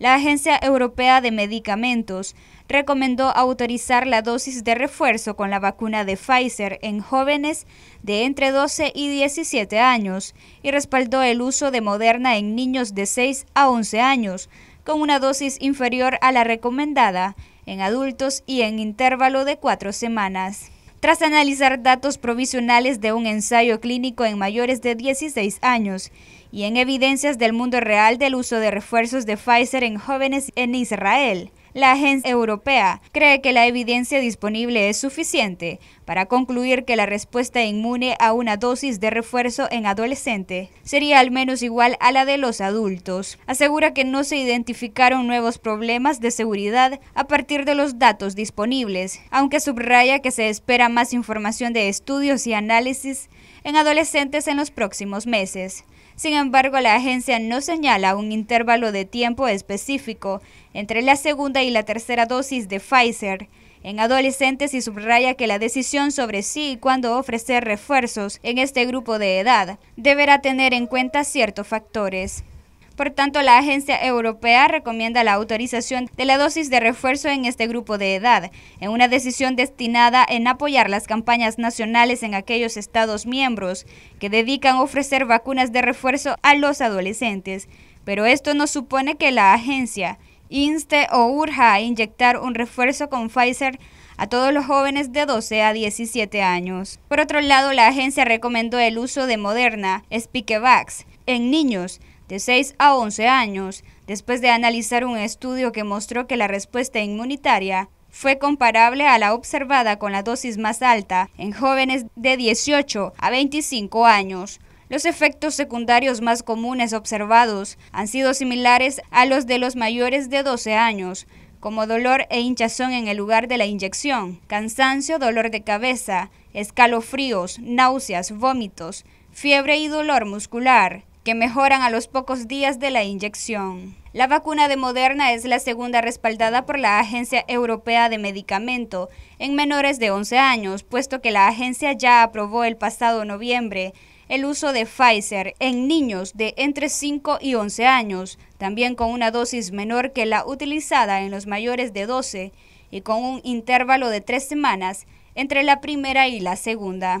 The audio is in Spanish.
La Agencia Europea de Medicamentos recomendó autorizar la dosis de refuerzo con la vacuna de Pfizer en jóvenes de entre 12 y 17 años y respaldó el uso de Moderna en niños de 6 a 11 años con una dosis inferior a la recomendada en adultos y en intervalo de cuatro semanas tras analizar datos provisionales de un ensayo clínico en mayores de 16 años y en evidencias del mundo real del uso de refuerzos de Pfizer en jóvenes en Israel la agencia europea cree que la evidencia disponible es suficiente para concluir que la respuesta inmune a una dosis de refuerzo en adolescente sería al menos igual a la de los adultos. Asegura que no se identificaron nuevos problemas de seguridad a partir de los datos disponibles, aunque subraya que se espera más información de estudios y análisis en adolescentes en los próximos meses. Sin embargo, la agencia no señala un intervalo de tiempo específico entre la segunda y la tercera dosis de Pfizer en adolescentes y subraya que la decisión sobre si y cuándo ofrecer refuerzos en este grupo de edad deberá tener en cuenta ciertos factores. Por tanto, la Agencia Europea recomienda la autorización de la dosis de refuerzo en este grupo de edad, en una decisión destinada en apoyar las campañas nacionales en aquellos estados miembros que dedican a ofrecer vacunas de refuerzo a los adolescentes. Pero esto no supone que la agencia inste o urja a inyectar un refuerzo con Pfizer a todos los jóvenes de 12 a 17 años. Por otro lado, la agencia recomendó el uso de Moderna Spikevax en niños de 6 a 11 años, después de analizar un estudio que mostró que la respuesta inmunitaria fue comparable a la observada con la dosis más alta en jóvenes de 18 a 25 años. Los efectos secundarios más comunes observados han sido similares a los de los mayores de 12 años, como dolor e hinchazón en el lugar de la inyección, cansancio, dolor de cabeza, escalofríos, náuseas, vómitos, fiebre y dolor muscular que mejoran a los pocos días de la inyección. La vacuna de Moderna es la segunda respaldada por la Agencia Europea de Medicamento en menores de 11 años, puesto que la agencia ya aprobó el pasado noviembre el uso de Pfizer en niños de entre 5 y 11 años, también con una dosis menor que la utilizada en los mayores de 12 y con un intervalo de tres semanas entre la primera y la segunda.